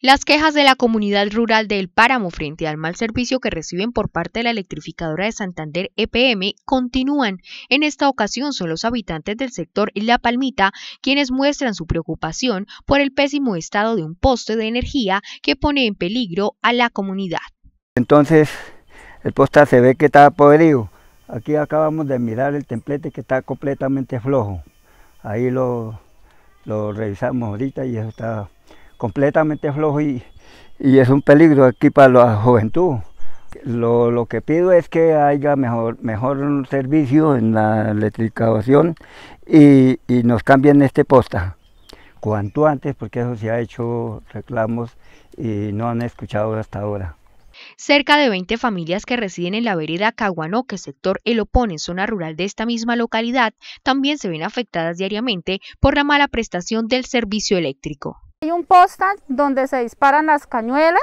Las quejas de la comunidad rural del Páramo frente al mal servicio que reciben por parte de la electrificadora de Santander EPM continúan. En esta ocasión son los habitantes del sector La Palmita quienes muestran su preocupación por el pésimo estado de un poste de energía que pone en peligro a la comunidad. Entonces, el poste se ve que está podrido. Aquí acabamos de mirar el templete que está completamente flojo. Ahí lo, lo revisamos ahorita y eso está completamente flojo y, y es un peligro aquí para la juventud. Lo, que pido es que haya mejor, mejor servicio en la electrificación y, nos cambien este posta cuanto antes porque eso se ha hecho reclamos y no han escuchado hasta ahora. Cerca de 20 familias que residen en la vereda Caguanoque, sector El Opón, en zona rural de esta misma localidad, también se ven afectadas diariamente por la mala prestación del servicio eléctrico un postal donde se disparan las cañuelas.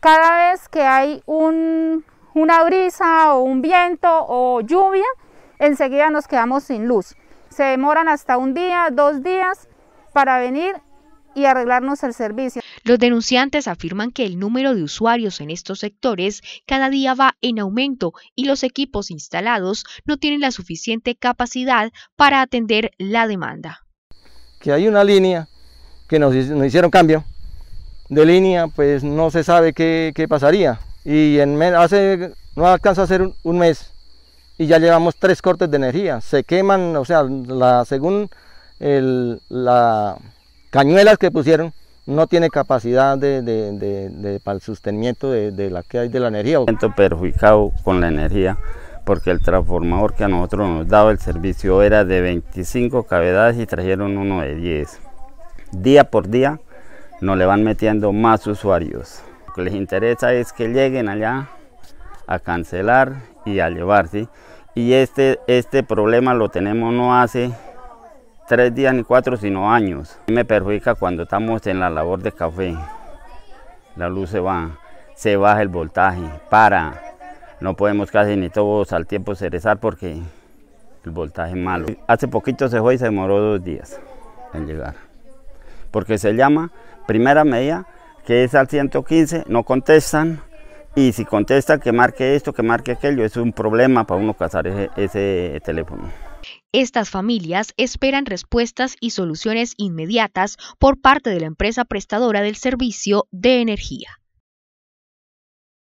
Cada vez que hay una brisa o un viento o lluvia, enseguida nos quedamos sin luz. Se demoran hasta un día, dos días para venir y arreglarnos el servicio. Los denunciantes afirman que el número de usuarios en estos sectores cada día va en aumento y los equipos instalados no tienen la suficiente capacidad para atender la demanda. Que hay una línea que nos, hicieron cambio de línea, pues no se sabe qué, pasaría. Y en, hace, no alcanza a ser un, mes y ya llevamos tres cortes de energía. Se queman, o sea, según las la cañuelas que pusieron, no tiene capacidad para el sostenimiento de, la que hay de energía. Siento perjudicado con la energía porque el transformador que a nosotros nos daba el servicio era de 25 cavidades y trajeron uno de 10 día por día nos le van metiendo más usuarios. Lo que les interesa es que lleguen allá a cancelar y a llevarse. Y este, este problema lo tenemos no hace tres días ni cuatro, sino años. Me perjudica cuando estamos en la labor de café. La luz se va, se baja el voltaje, para. No podemos casi ni todos al tiempo cerezar porque el voltaje es malo. Hace poquito se fue y se demoró dos días en llegar porque se llama primera media, que es al 115, no contestan, y si contesta que marque esto, que marque aquello, es un problema para uno cazar ese, teléfono. Estas familias esperan respuestas y soluciones inmediatas por parte de la empresa prestadora del servicio de energía.